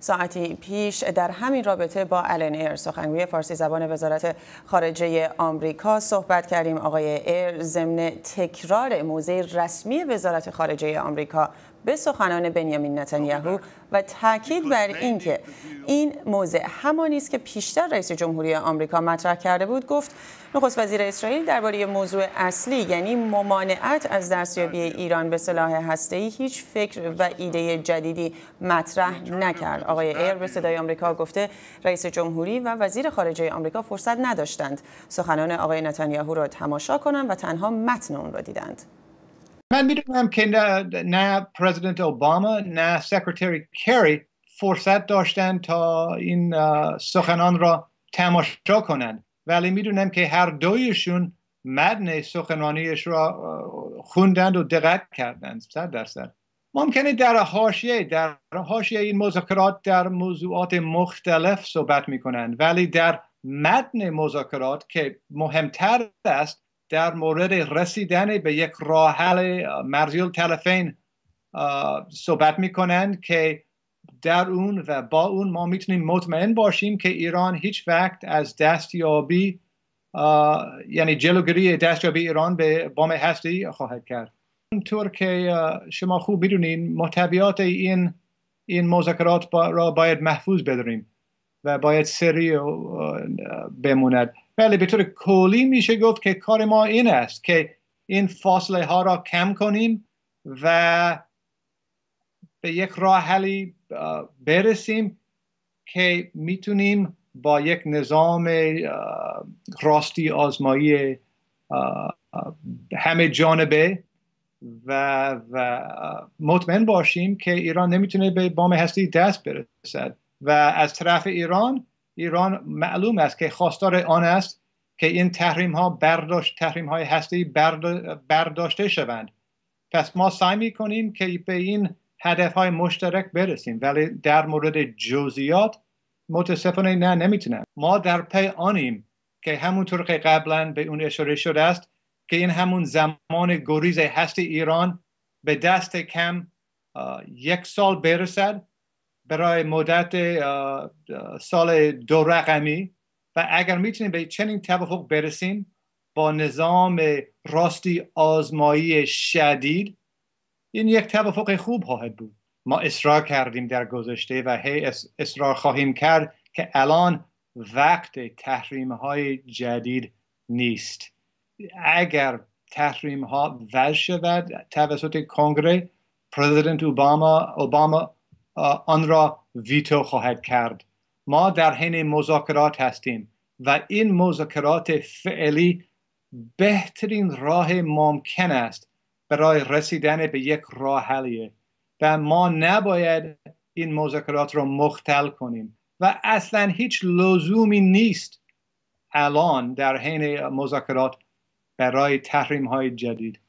ساعتی پیش در همین رابطه با الن ایر سخنگوی فارسی زبان وزارت خارجه آمریکا صحبت کردیم آقای ایر ضمن تکرار موزه رسمی وزارت خارجه آمریکا به سخنان بنیامین نتانیاهو و تاکید بر اینکه این موضع همانی است که پیشتر رئیس جمهوری آمریکا مطرح کرده بود گفت نخست وزیر اسرائیل درباره موضوع اصلی یعنی ممانعت از دستیابی ایران به سلاح هسته‌ای هیچ فکر و ایده جدیدی مطرح نکرد آقای ایر به صدای آمریکا گفته رئیس جمهوری و وزیر خارجه آمریکا فرصت نداشتند سخنان آقای نتانیاهو را تماشا کنند و تنها متن اون را دیدند من میدونم که نه, نه پرزیدنت اوباما نه سکرتری کری فرصت داشتن تا این سخنان را تماشا کنند ولی میدونم که هر دویشون مدن سخنانیش را خوندند و دقت کردند صد درصد ممکنه در حاشیه در حاشیه این مذاکرات در موضوعات مختلف صحبت می کنند ولی در متن مذاکرات که مهمتر است در مورد رسیدن به یک راحل حل تلفین صحبت میکنند که در اون و با اون ما میتونیم مطمئن باشیم که ایران هیچ وقت از دستیابی یعنی جلوگیری دستیابی ایران به بام هستی خواهد کرد اونطور که شما خوب میدونین محتویات این این مذاکرات با را باید محفوظ بداریم و باید سری بموند بله به طور کلی میشه گفت که کار ما این است که این فاصله ها را کم کنیم و به یک راه حلی برسیم که میتونیم با یک نظام راستی آزمایی همه جانبه و, و مطمئن باشیم که ایران نمیتونه به بام هستی دست برسد و از طرف ایران ایران معلوم است که خواستار آن است که این تحریم ها برداشت تحریم های هستی برداشته شوند پس ما سعی می کنیم که به این هدف های مشترک برسیم ولی در مورد جزئیات متاسفانه نه نمیتونم ما در پی آنیم که همونطور که قبلا به اون اشاره شده است که این همون زمان گریز هستی ایران به دست کم یک سال برسد برای مدت سال دو رقمی و اگر میتونیم به چنین توافق برسیم با نظام راستی آزمایی شدید این یک توافق خوب خواهد بود ما اصرار کردیم در گذشته و هی اصرار خواهیم کرد که الان وقت تحریم های جدید نیست اگر تحریم ها ول شود توسط کنگره پرزیدنت اوباما, اوباما آن را ویتو خواهد کرد ما در حین مذاکرات هستیم و این مذاکرات فعلی بهترین راه ممکن است برای رسیدن به یک راه حلیه و ما نباید این مذاکرات را مختل کنیم و اصلا هیچ لزومی نیست الان در حین مذاکرات برای تحریم های جدید